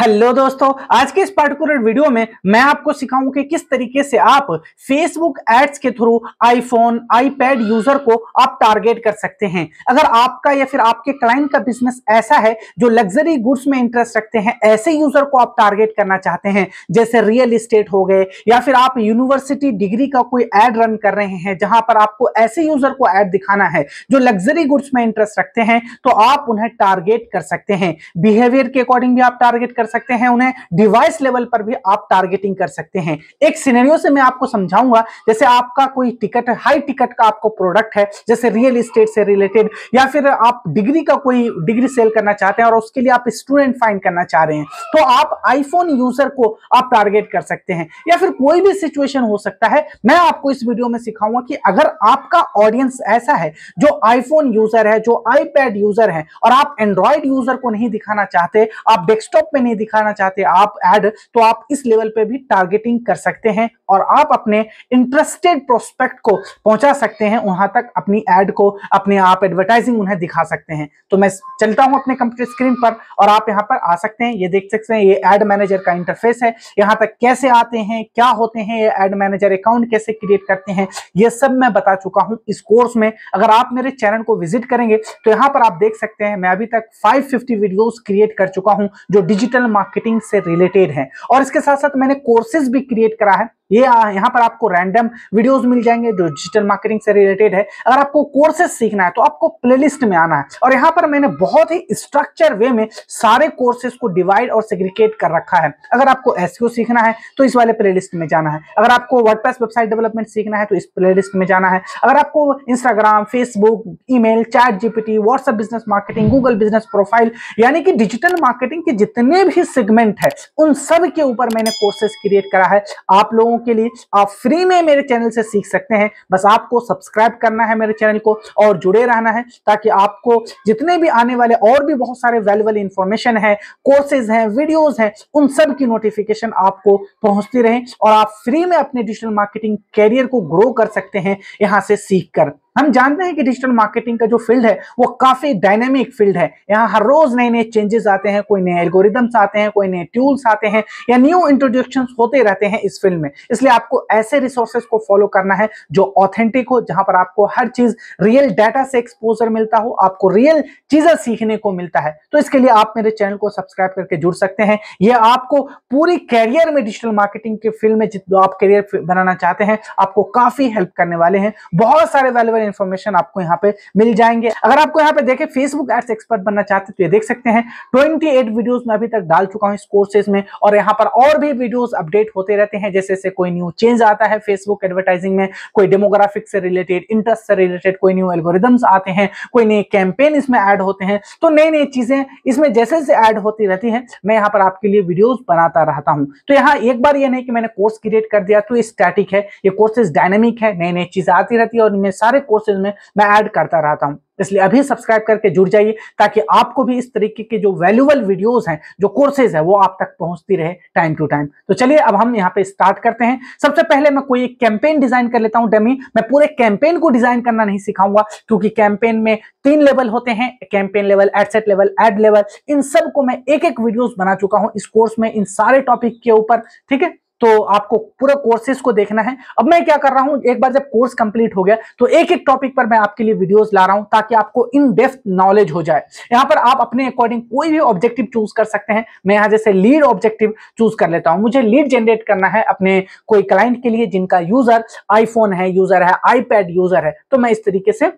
hello दोस्तों आज के इस पर्टिकुलर वीडियो में मैं आपको सिखाऊं कि किस तरीके से आप फेसबुक एड्स के थ्रू आईफोन आईपैड यूजर को आप टारगेट कर सकते हैं अगर आपका या फिर आपके क्लाइंट का बिजनेस ऐसा है जो लग्जरी गुड्स में इंटरेस्ट रखते हैं ऐसे यूजर को आप टारगेट करना चाहते हैं जैसे रियल इस्टेट हो गए या फिर आप यूनिवर्सिटी डिग्री का कोई एड रन कर रहे हैं जहां पर आपको ऐसे यूजर को एड दिखाना है जो लग्जरी गुड्स में इंटरेस्ट रखते हैं तो आप उन्हें टारगेट कर सकते हैं बिहेवियर के अकॉर्डिंग भी आप टारगेट कर कर सकते हैं उन्हें डिवाइस लेवल पर भी आप टारगेटिंग कर सकते हैं एक सिनेरियो से मैं आपको समझाऊंगा जैसे आपका कोई टिकट हाई टिकट का आपको प्रोडक्ट है जैसे रियल इस्टेट से रिलेटेड या फिर आप डिग्री का कोई डिग्री सेल करना चाहते हैं और उसके लिए आप स्टूडेंट फाइंड करना चाह रहे हैं तो आप आईफोन यूजर को आप टारगेट कर सकते हैं या फिर कोई भी सिचुएशन हो सकता है मैं आपको इस वीडियो में सिखाऊंगा कि अगर आपका ऑडियंस ऐसा है जो आईफोन यूजर है जो आईपैड यूजर है और आप एंड्रॉइड यूजर को नहीं दिखाना चाहते आप डेस्कटॉप में नहीं दिखाना चाहते आप एड तो आप इस लेवल पे भी टारगेटिंग कर सकते हैं और आप अपने इंटरेस्टेड प्रोस्पेक्ट को पहुंचा सकते हैं वहां तक अपनी एड को अपने आप एडवर्टाइजिंग उन्हें दिखा सकते हैं तो मैं चलता हूं अपने कंप्यूटर स्क्रीन पर और आप यहां पर आ सकते हैं ये देख सकते हैं ये एड मैनेजर का इंटरफेस है यहां तक कैसे आते हैं क्या होते हैं ये एड मैनेजर अकाउंट कैसे क्रिएट करते हैं ये सब मैं बता चुका हूं इस कोर्स में अगर आप मेरे चैनल को विजिट करेंगे तो यहां पर आप देख सकते हैं मैं अभी तक फाइव फिफ्टी क्रिएट कर चुका हूं जो डिजिटल डिजिटल मार्केटिंग से रिलेटेड है और इसके साथ साथ मैंने कोर्सेज भी क्रिएट करा है ये यहाँ पर आपको रैंडम वीडियोस मिल जाएंगे जो डिजिटल मार्केटिंग से रिलेटेड है अगर आपको कोर्सेज सीखना है तो आपको प्लेलिस्ट में आना है और यहाँ पर मैंने बहुत ही स्ट्रक्चर वे में सारे कोर्सेज को डिवाइड और सेग्रीकेट कर रखा है अगर आपको एस सीखना है तो इस वाले प्ले में जाना है अगर आपको वर्ड वेबसाइट डेवलपमेंट सीखना है तो इस प्ले में जाना है अगर आपको Instagram Facebook email chat GPT WhatsApp business marketing Google business profile यानी कि डिजिटल मार्केटिंग के जितने भी सेगमेंट है उन सब के ऊपर मैंने कोर्सेज क्रिएट करा है आप लोगों के लिए आप फ्री में मेरे चैनल से सीख सकते हैं बस आपको सब्सक्राइब करना है मेरे चैनल को और जुड़े रहना है ताकि आपको जितने भी आने वाले और भी बहुत सारे वैल्यूबल इंफॉर्मेशन है कोर्सेज हैं वीडियोज हैं उन सब की नोटिफिकेशन आपको पहुंचती रहे और आप फ्री में अपने डिजिटल मार्केटिंग कैरियर को ग्रो कर सकते हैं यहाँ से सीख कर हम जानते हैं कि डिजिटल मार्केटिंग का जो फील्ड है वो काफी डायनेमिक फील्ड है यहाँ हर रोज नए नए चेंजेस आते हैं कोई नए एल्गोरिदम्स आते हैं कोई नए टूल्स आते हैं या न्यू इंट्रोडक्शन होते रहते हैं इस फील्ड में इसलिए आपको ऐसे रिसोर्सेस को फॉलो करना है जो ऑथेंटिक हो जहां पर आपको हर चीज रियल डाटा से एक्सपोजर मिलता हो आपको रियल चीजें सीखने को मिलता है तो इसके लिए आप मेरे चैनल को सब्सक्राइब करके जुड़ सकते हैं ये आपको पूरी कैरियर में डिजिटल मार्केटिंग के फील्ड में आप करियर बनाना चाहते हैं आपको काफी हेल्प करने वाले हैं बहुत सारे वैल्यूबल इन्फॉर्मेशन आपको यहाँ पे मिल जाएंगे अगर आपको यहाँ पे देखे फेसबुक एड्स एक्सपर्ट बनना चाहते तो ये देख सकते हैं ट्वेंटी एट वीडियोज में अभी तक डाल चुका हूँ इस कोर्सेज में और यहाँ पर और भी वीडियोज अपडेट होते रहते हैं जैसे जैसे कोई न्यू चेंज आता है फेसबुक एडवर्टाइजिंग में कोई डेमोग्राफिक से रिलेटेड इंटरेस्ट से रिलेटेड कोई न्यू एल्गोरिदम्स आते हैं कोई नए कैंपेन इसमें ऐड होते हैं तो नई नई चीजें इसमें जैसे जैसे ऐड होती रहती है मैं यहाँ पर आपके लिए वीडियोज बनाता रहता हूँ तो यहाँ एक बार ये नहीं कि मैंने कोर्स क्रिएट कर दिया तो स्टैटिक है ये कोर्सेज डायनेमिक है नई नई चीजें आती रहती है और इनमें सारे कोर्सेज में मैं ऐड करता रहता हूँ इसलिए अभी सब्सक्राइब करके जुड़ जाइए ताकि आपको भी इस तरीके के जो वैल्यूबल वीडियोस हैं जो कोर्सेज है वो आप तक पहुंचती रहे टाइम टू टाइम तो चलिए अब हम यहाँ पे स्टार्ट करते हैं सबसे पहले मैं कोई कैंपेन डिजाइन कर लेता हूँ डेमी मैं पूरे कैंपेन को डिजाइन करना नहीं सिखाऊंगा क्योंकि कैंपेन में तीन लेवल होते हैं campaign level ad set level ad level इन सबको मैं एक एक वीडियोज बना चुका हूँ इस कोर्स में इन सारे टॉपिक के ऊपर ठीक है तो आपको पूरा कोर्सेस को देखना है अब मैं क्या कर रहा हूं एक बार जब कोर्स कंप्लीट हो गया तो एक एक टॉपिक पर मैं आपके लिए वीडियोस ला रहा हूं ताकि आपको इन डेफ नॉलेज हो जाए यहां पर आप अपने अकॉर्डिंग कोई भी ऑब्जेक्टिव चूज कर सकते हैं मैं यहां जैसे लीड ऑब्जेक्टिव चूज कर लेता हूं मुझे लीड जनरेट करना है अपने कोई क्लाइंट के लिए जिनका यूजर आईफोन है यूजर है आईपैड यूजर है तो मैं इस तरीके से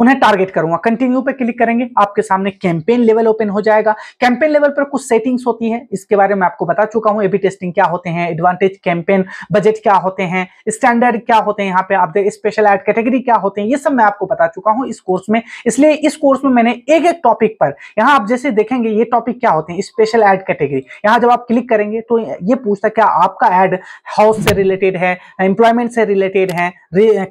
उन्हें टारगेट करूंगा कंटिन्यू पे क्लिक करेंगे आपके सामने कैंपेन लेवल ओपन हो जाएगा कैंपेन लेवल पर कुछ सेटिंग्स होती है इसके बारे में आपको बता चुका हूं एबी टेस्टिंग क्या होते हैं एडवांटेज कैंपेन बजट क्या होते हैं स्टैंडर्ड क्या होते हैं यहाँ पे आप स्पेशल एड कैटेगरी क्या होते हैं ये सब मैं आपको बता चुका हूं इस कोर्स में इसलिए इस कोर्स में मैंने एक एक टॉपिक पर यहाँ आप जैसे देखेंगे ये टॉपिक क्या होते हैं स्पेशल एड कैटेगरी यहाँ जब आप क्लिक करेंगे तो ये पूछता क्या आपका एड हाउस से रिलेटेड है एम्प्लॉयमेंट से रिलेटेड है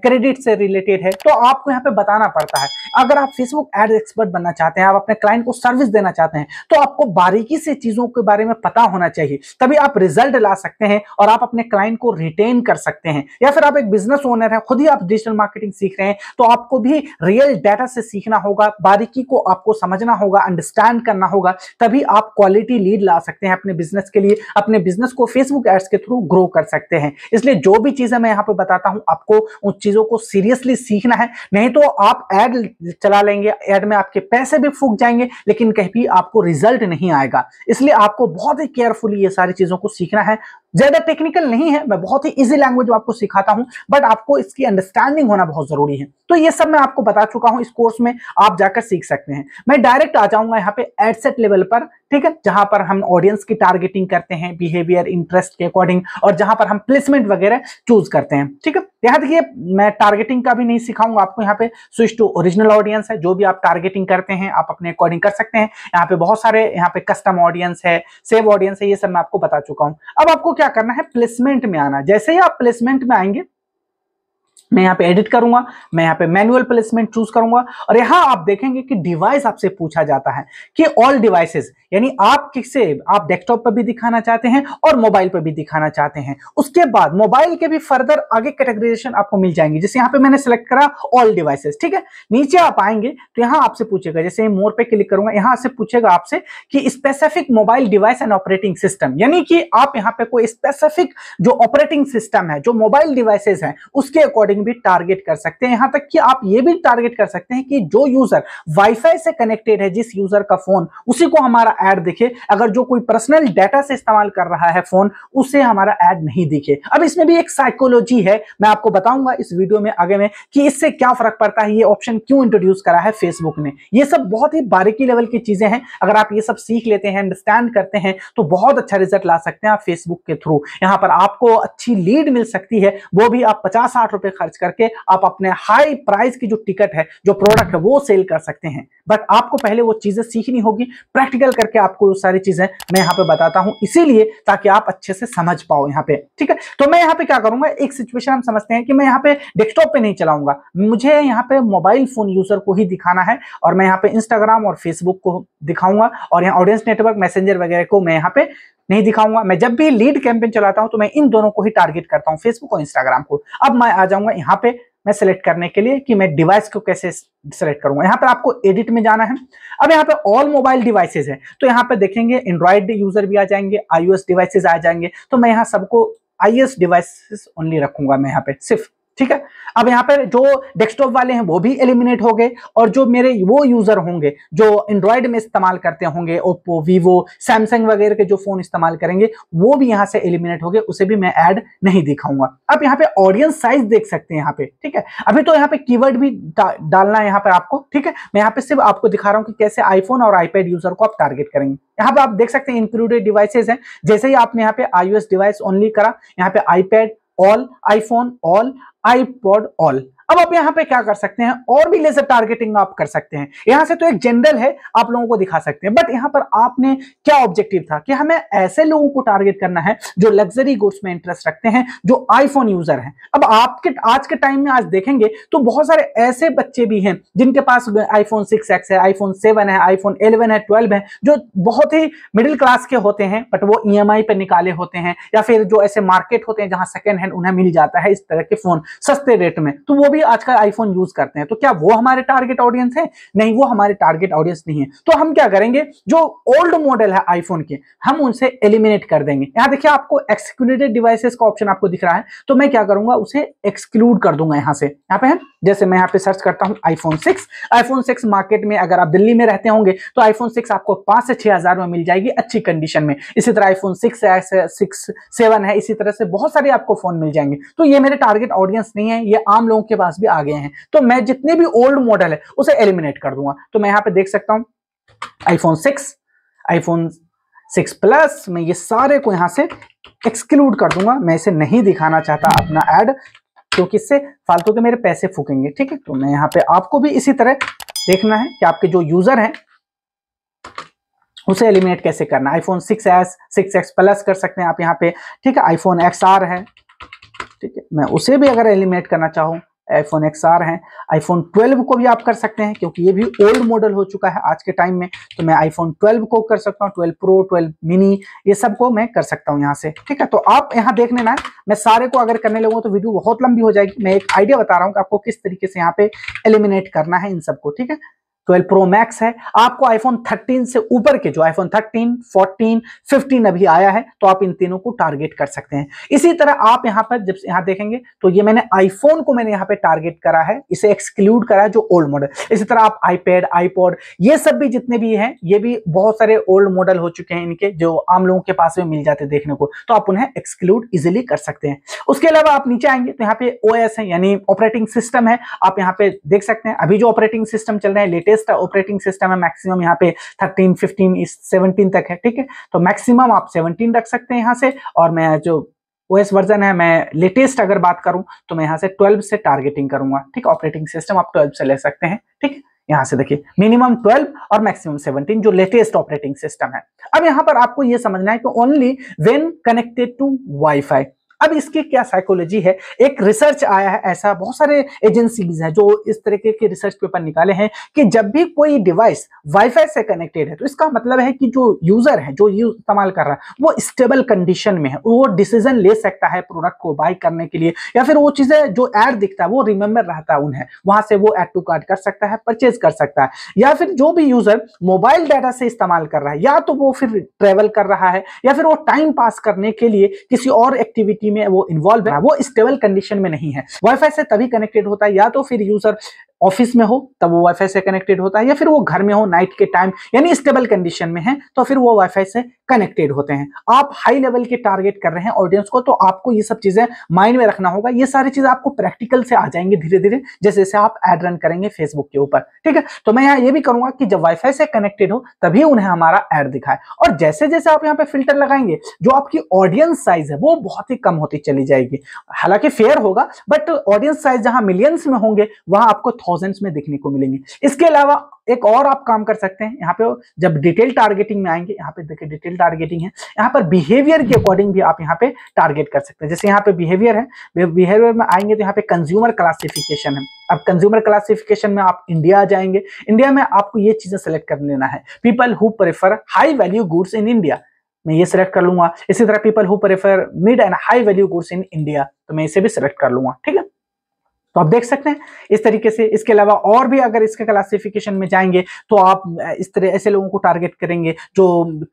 क्रेडिट से रिलेटेड है तो आपको यहाँ पे बताना पड़ता जाता है अगर आप फेसबुक एड एक्सपर्ट बनना चाहते हैं आप अपने क्लाइंट को सर्विस देना चाहते हैं तो आपको बारीकी से चीजों के बारे में पता होना चाहिए तभी आप रिजल्ट ला सकते हैं और आप अपने क्लाइंट को रिटेन कर सकते हैं या फिर आप एक बिजनेस ओनर है खुद ही आप डिजिटल मार्केटिंग सीख रहे हैं तो आपको भी रियल डाटा से सीखना होगा बारीकी को आपको समझना होगा अंडरस्टैंड करना होगा तभी आप क्वालिटी लीड ला सकते हैं अपने बिजनेस के लिए अपने बिजनेस को फेसबुक एड्स के थ्रू ग्रो कर सकते हैं इसलिए जो भी चीजें मैं यहां पर बताता हूं आपको उन चीजों को सीरियसली सीखना है नहीं तो आप एड एड चला लेंगे एड में आपके पैसे भी फूक जाएंगे लेकिन कहीं भी आपको रिजल्ट नहीं आएगा इसलिए आपको बहुत ही केयरफुली ये सारी चीज़ों को सीखना है ज्यादा टेक्निकल नहीं है मैं बहुत ही इजी लैंग्वेज आपको सिखाता हूं बट आपको इसकी अंडरस्टैंडिंग होना बहुत जरूरी है तो ये सब मैं आपको बता चुका हूं इस कोर्स में आप जाकर सीख सकते हैं मैं डायरेक्ट आ जाऊंगा यहाँ पे एडसेट लेवल पर ठीक है जहां पर हम ऑडियंस की टारगेटिंग करते हैं बिहेवियर इंटरेस्ट के अकॉर्डिंग और जहां पर हम प्लेसमेंट वगैरह चूज करते हैं ठीक है यहाँ देखिए मैं टारगेटिंग का भी नहीं सिखाऊंगा आपको यहाँ पे स्विच टू ओरिजिनल ऑडियंस है जो भी आप टारगेटिंग करते हैं आप अपने अकॉर्डिंग कर सकते हैं यहाँ पे बहुत सारे यहाँ पे कस्टम ऑडियंस है सेव ऑडियंस है ये सब मैं आपको बता चुका हूँ अब आपको क्या करना है प्लेसमेंट में आना जैसे ही आप प्लेसमेंट में आएंगे मैं यहाँ पे एडिट करूंगा मैं यहाँ पे मैनुअल प्लेसमेंट चूज करूंगा और यहाँ आप देखेंगे कि डिवाइस आपसे पूछा जाता है कि ऑल डिवाइसेस यानी आप किसे आप डेस्कटॉप पर भी दिखाना चाहते हैं और मोबाइल पर भी दिखाना चाहते हैं उसके बाद मोबाइल के भी फर्दर आगे कैटेगराइजेशन आपको मिल जाएंगे जैसे यहाँ पे मैंने सेलेक्ट करा ऑल डिवाइसेज ठीक है नीचे आप आएंगे तो यहाँ आपसे पूछेगा जैसे मोर पे क्लिक करूंगा यहाँ से पूछेगा आपसे कि specific mobile device and operating system यानी कि आप यहाँ पे कोई स्पेसिफिक जो ऑपरेटिंग सिस्टम है जो मोबाइल डिवाइसेज है उसके अकॉर्डिंग सेटिंग भी टारगेट कर सकते हैं यहां तक कि आप ये भी टारगेट कर सकते हैं कि जो यूजर वाईफाई से कनेक्टेड है जिस यूजर का फोन उसी को हमारा ऐड दिखे अगर जो कोई पर्सनल डाटा से इस्तेमाल कर रहा है फोन उसे हमारा ऐड नहीं दिखे अब इसमें भी एक साइकोलॉजी है मैं आपको बताऊंगा इस वीडियो में आगे में कि इससे क्या फर्क पड़ता है ये ऑप्शन क्यों इंट्रोड्यूस करा है फेसबुक ने ये सब बहुत ही बारीकी लेवल की चीजें हैं अगर आप ये सब सीख लेते हैं अंडरस्टैंड करते हैं तो बहुत अच्छा रिजल्ट ला सकते हैं आप फेसबुक के थ्रू यहां पर आपको अच्छी लीड मिल सकती है वो भी आप पचास साठ रुपए खर्च खर्च करके आप अपने हाई प्राइस की जो टिकट है जो प्रोडक्ट है वो सेल कर सकते हैं बट आपको पहले वो चीजें सीखनी होगी प्रैक्टिकल करके आपको वो सारी चीजें मैं यहाँ पे बताता हूँ इसीलिए ताकि आप अच्छे से समझ पाओ यहाँ पे ठीक है तो मैं यहाँ पे क्या करूंगा एक सिचुएशन हम समझते हैं कि मैं यहाँ पे डेस्कटॉप पे नहीं चलाऊंगा मुझे यहाँ पे मोबाइल फोन यूजर को ही दिखाना है और मैं यहाँ पे इंस्टाग्राम और फेसबुक को दिखाऊंगा और यहाँ ऑडियंस नेटवर्क मैसेंजर वगैरह को मैं यहाँ पे नहीं दिखाऊंगा मैं जब भी लीड कैंपेन चलाता हूं तो मैं इन दोनों को ही टारगेट करता हूं फेसबुक और इंस्टाग्राम को अब मैं आ जाऊंगा यहाँ पे मैं सेलेक्ट करने के लिए कि मैं डिवाइस को कैसे सेलेक्ट करूंगा यहाँ पर आपको एडिट में जाना है अब यहाँ पे ऑल मोबाइल डिवाइसेज है तो यहाँ पे देखेंगे एंड्रॉइड यूजर भी आ जाएंगे आईओएस डिवाइसेज आ जाएंगे तो मैं यहाँ सबको आईएस डिवाइसेस ओनली रखूंगा मैं यहाँ पे सिर्फ ठीक है अब यहाँ पर जो डेस्कटॉप वाले हैं वो भी एलिमिनेट हो गए और जो मेरे वो यूजर होंगे जो एंड्रॉयड में इस्तेमाल करते होंगे ओप्पो वीवो सैमसंग वगैरह के जो फोन इस्तेमाल करेंगे वो भी यहाँ से एलिमिनेट हो गए उसे भी मैं ऐड नहीं दिखाऊंगा अब यहाँ पे ऑडियंस साइज देख सकते हैं यहाँ पे ठीक है अभी तो यहाँ पे की भी डालना है यहाँ पर आपको ठीक है मैं यहाँ पे सिर्फ आपको दिखा रहा हूँ कि कैसे आईफोन और आईपैड यूजर को आप टारगेट करेंगे यहाँ पे आप देख सकते हैं इंक्लूडेड डिवाइसेज हैं जैसे ही आपने यहाँ पे आईओएस डिवाइस ओनली करा यहाँ पे iPad all iphone all ipod all अब आप यहां पे क्या कर सकते हैं और भी लेजर टारगेटिंग आप कर सकते हैं यहां से तो एक जनरल है आप लोगों को दिखा सकते हैं बट यहां पर आपने क्या ऑब्जेक्टिव था कि हमें ऐसे लोगों को टारगेट करना है जो लग्जरी गुड्स में इंटरेस्ट रखते हैं जो आईफोन यूजर है अब आपके आज के टाइम में आज देखेंगे तो बहुत सारे ऐसे बच्चे भी हैं जिनके पास आईफोन सिक्स एक्स है आईफोन सेवन है आईफोन इलेवन है ट्वेल्व है जो बहुत ही मिडिल क्लास के होते हैं बट वो ई e पर निकाले होते हैं या फिर जो ऐसे मार्केट होते हैं जहां सेकेंड हैंड उन्हें मिल जाता है इस तरह के फोन सस्ते रेट में तो वो भी भी आजकल आईफोन यूज करते हैं तो क्या वो हमारे टारगेट ऑडियंस है नहीं वो हमारे टारगेट ऑडियंस नहीं है तो हम क्या करेंगे जो ओल्ड मॉडल है आईफोन के हम उनसे एलिमिनेट कर देंगे यहां देखिए आपको एक्सक्लूडेड डिवाइसेस का ऑप्शन आपको दिख रहा है तो मैं क्या करूंगा उसे एक्सक्लूड कर दूंगा यहां से यहां पर जैसे मैं यहाँ पे सर्च करता हूँ iPhone six iPhone six market में अगर आप दिल्ली में रहते होंगे तो आईफोन सिक्स आपको पांच से छह हजार में मिल जाएगी अच्छी कंडीशन में इसी तरह आईफोन सिक्स है सिक्स सेवन है इसी तरह से बहुत सारे आपको फोन मिल जाएंगे तो ये मेरे टारगेट ऑडियंस नहीं है ये आम लोगों के पास भी आ गए हैं तो मैं जितने भी ओल्ड मॉडल है उसे एलिमिनेट कर दूंगा तो मैं यहाँ पे देख सकता हूँ iPhone six iPhone six plus मैं ये सारे को यहां से एक्सक्लूड कर दूंगा मैं इसे नहीं दिखाना चाहता अपना एड तो किससे फालतू के मेरे पैसे फूकेंगे ठीक है तो मैं यहाँ पे आपको भी इसी तरह देखना है कि आपके जो यूजर हैं उसे एलिमिनेट कैसे करना iPhone six S six X plus कर सकते हैं आप यहाँ पे ठीक है आईफोन एक्स आर है ठीक है मैं उसे भी अगर एलिमिनेट करना चाहूँ आईफोन एक्स आर है आईफोन 12 को भी आप कर सकते हैं क्योंकि ये भी ओल्ड मॉडल हो चुका है आज के टाइम में तो मैं आईफोन 12 को कर सकता हूँ 12 प्रो 12 मिनी ये सब को मैं कर सकता हूँ यहाँ से ठीक है तो आप यहाँ देख लेना है मैं सारे को अगर करने लगूँ तो वीडियो बहुत लंबी हो जाएगी मैं एक आइडिया बता रहा हूँ कि आपको किस तरीके से यहाँ पे एलिमिनेट करना है इन सबको ठीक है 12 प्रो मैक्स है आपको आईफोन 13 से ऊपर के जो आईफोन 13, 14, 15 अभी आया है तो आप इन तीनों को टारगेट कर सकते हैं इसी तरह आप यहाँ पर जब यहाँ देखेंगे तो ये मैंने आईफोन को मैंने यहाँ पे टारगेट करा है इसे एक्सक्लूड करा है जो ओल्ड मॉडल इसी तरह आप आईपैड आईपॉड ये सब भी जितने भी हैं ये भी बहुत सारे ओल्ड मॉडल हो चुके हैं इनके जो आम लोगों के पास में मिल जाते देखने को तो आप उन्हें एक्सक्लूड इजिली कर सकते हैं उसके अलावा आप नीचे आएंगे तो यहाँ पे ओ है यानी ऑपरेटिंग सिस्टम है आप यहाँ पे देख सकते हैं अभी जो ऑपरेटिंग सिस्टम चल रहे हैं लेटेस्ट हाईएस्ट ऑपरेटिंग सिस्टम है मैक्सिमम यहाँ पे थर्टीन फिफ्टीन सेवनटीन तक है ठीक है तो मैक्सिमम आप सेवनटीन रख सकते हैं यहाँ से और मैं जो ओएस वर्जन है मैं लेटेस्ट अगर बात करूं तो मैं यहाँ से 12 से टारगेटिंग करूंगा ठीक ऑपरेटिंग सिस्टम आप 12 से ले सकते हैं ठीक यहाँ से देखिए मिनिमम 12 और मैक्सिमम 17 जो लेटेस्ट ऑपरेटिंग सिस्टम है अब यहाँ पर आपको ये समझना है कि only when connected to WiFi अब इसकी क्या साइकोलॉजी है एक रिसर्च आया है ऐसा बहुत सारे एजेंसीज है जो इस तरीके के रिसर्च पेपर निकाले हैं कि जब भी कोई डिवाइस वाईफाई से कनेक्टेड है तो इसका मतलब है कि जो यूजर है जो यूज इस्तेमाल कर रहा है वो स्टेबल कंडीशन में है वो डिसीजन ले सकता है प्रोडक्ट को बाय करने के लिए या फिर वो चीजें जो एड दिखता है वो रिमेंबर रहता है उन्हें वहां से वो एड टू कार्ड कर सकता है परचेज कर सकता है या फिर जो भी यूजर मोबाइल डाटा से इस्तेमाल कर रहा है या तो वो फिर ट्रेवल कर रहा है या फिर वो टाइम पास करने के लिए किसी और एक्टिविटी में वो इन्वॉल्व है वो स्टेबल कंडीशन में नहीं है वाईफाई से तभी कनेक्टेड होता है या तो फिर यूजर ऑफिस में हो तब वो वाईफाई से कनेक्टेड होता है या फिर वो घर में हो नाइट के टाइम यानी स्टेबल कंडीशन में है तो फिर वो वाईफाई से कनेक्टेड होते हैं आप हाई लेवल के टारगेट कर रहे हैं ऑडियंस को तो आपको ये सब चीजें माइंड में रखना होगा ये सारी चीजें आपको प्रैक्टिकल से आ जाएंगे धीरे धीरे जैसे जैसे आप एड रन करेंगे फेसबुक के ऊपर ठीक है तो मैं यहाँ ये भी करूंगा कि जब वाई से कनेक्टेड हो तभी उन्हें हमारा एड दिखाए और जैसे जैसे आप यहाँ पे फिल्टर लगाएंगे जो आपकी ऑडियंस साइज है वो बहुत ही कम होती चली जाएगी हालांकि फेयर होगा बट ऑडियंस साइज जहां मिलियंस में होंगे वहां आपको थाउजेंड्स में देखने को मिलेंगे इसके अलावा एक और आप काम कर सकते हैं यहाँ पे जब डिटेल टारगेटिंग में आएंगे यहाँ पे देखिए डिटेल टारगेटिंग है यहाँ पर बिहेवियर के अकॉर्डिंग भी आप यहाँ पे टारगेट कर सकते हैं जैसे यहाँ पे बिहेवियर है बिहेवियर में आएंगे तो यहाँ पे कंज्यूमर क्लासिफिकेशन है अब कंज्यूमर क्लासिफिकेशन में आप इंडिया आ जाएंगे इंडिया में आपको ये चीजें सेलेक्ट कर लेना है people who prefer high value goods in India मैं ये सिलेक्ट कर लूंगा इसी तरह people who prefer mid and high value goods in India तो मैं इसे भी सिलेक्ट कर लूंगा ठीक है तो आप देख सकते हैं इस तरीके से इसके अलावा और भी अगर इसके क्लासिफिकेशन में जाएंगे तो आप इस तरह ऐसे लोगों को टारगेट करेंगे जो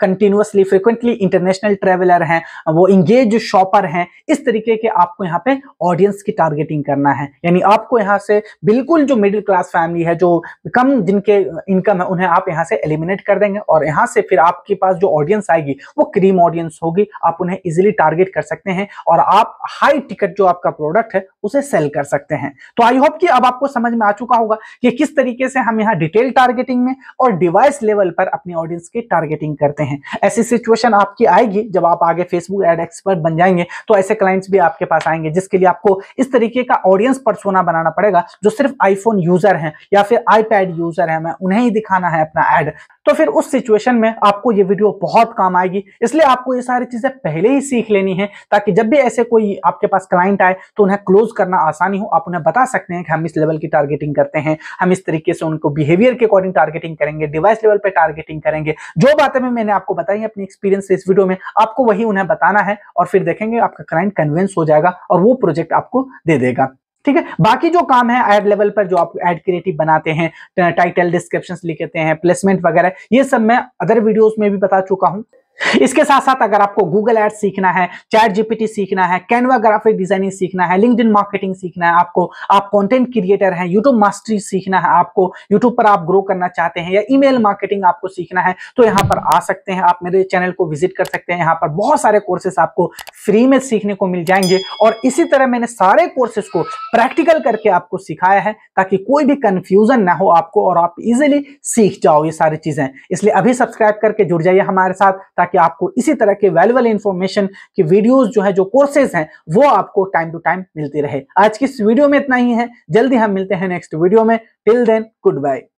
कंटिन्यूसली फ्रिक्वेंटली इंटरनेशनल ट्रेवलर हैं वो इंगेज शॉपर हैं इस तरीके के आपको यहाँ पे ऑडियंस की टारगेटिंग करना है यानी आपको यहाँ से बिल्कुल जो मिडिल क्लास फैमिली है जो कम जिनके इनकम है उन्हें आप यहाँ से एलिमिनेट कर देंगे और यहाँ से फिर आपके पास जो ऑडियंस आएगी वो क्रीम ऑडियंस होगी आप उन्हें इजिली टारगेट कर सकते हैं और आप हाई टिकट जो आपका प्रोडक्ट है उसे सेल कर सकते हैं हैं तो आई होप कि अब आपको समझ में आ चुका होगा कि किस तरीके से हम यहाँ डिटेल टारगेटिंग में और डिवाइस लेवल पर अपने ऑडियंस की टारगेटिंग करते हैं ऐसी सिचुएशन आपकी आएगी जब आप आगे फेसबुक एड एक्सपर्ट बन जाएंगे तो ऐसे क्लाइंट्स भी आपके पास आएंगे जिसके लिए आपको इस तरीके का ऑडियंस परसोना बनाना पड़ेगा जो सिर्फ आईफोन यूजर है या फिर आईपैड यूजर है मैं उन्हें ही दिखाना है अपना एड तो फिर उस सिचुएशन में आपको ये वीडियो बहुत काम आएगी इसलिए आपको ये सारी चीजें पहले ही सीख लेनी है ताकि जब भी ऐसे कोई आपके पास क्लाइंट आए तो उन्हें क्लोज करना आसानी हो आप उन्हें बता सकते हैं कि हम इस लेवल की टारगेटिंग करते हैं हम इस तरीके से उनको बिहेवियर के अकॉर्डिंग टारगेटिंग करेंगे डिवाइस लेवल पर टारगेटिंग करेंगे जो बातें मैं मैंने आपको बताई अपनी एक्सपीरियंस इस वीडियो में आपको वही उन्हें बताना है और फिर देखेंगे आपका क्लाइंट कन्विंस हो जाएगा और वो प्रोजेक्ट आपको दे देगा ठीक है बाकी जो काम है एड लेवल पर जो आप एड क्रिएटिव बनाते हैं टाइटल डिस्क्रिप्शन लिखते हैं प्लेसमेंट वगैरह ये सब मैं अदर वीडियोज में भी बता चुका हूँ इसके साथ साथ अगर आपको गूगल एड सीखना है चैट जीपीटी सीखना है कैनवा ग्राफिक डिजाइनिंग सीखना है लिंक मार्केटिंग सीखना है आपको आप कंटेंट क्रिएटर हैं यूट्यूब मास्टरी सीखना है आपको यूट्यूब पर आप ग्रो करना चाहते हैं या ईमेल मार्केटिंग आपको सीखना है तो यहां पर आ सकते हैं आप मेरे चैनल को विजिट कर सकते हैं यहां पर बहुत सारे कोर्सेस आपको फ्री में सीखने को मिल जाएंगे और इसी तरह मैंने सारे कोर्सेस को प्रैक्टिकल करके आपको सिखाया है ताकि कोई भी कंफ्यूजन ना हो आपको और आप इजिली सीख जाओ ये सारी चीजें इसलिए अभी सब्सक्राइब करके जुड़ जाइए हमारे साथ ताकि आपको इसी तरह के वैल्यूबल इंफॉर्मेशन की वीडियोज जो है जो कोर्सेज हैं वो आपको टाइम टू टाइम मिलती रहे आज की इस वीडियो में इतना ही है जल्दी हम मिलते हैं नेक्स्ट वीडियो में टिल देन गुड बाय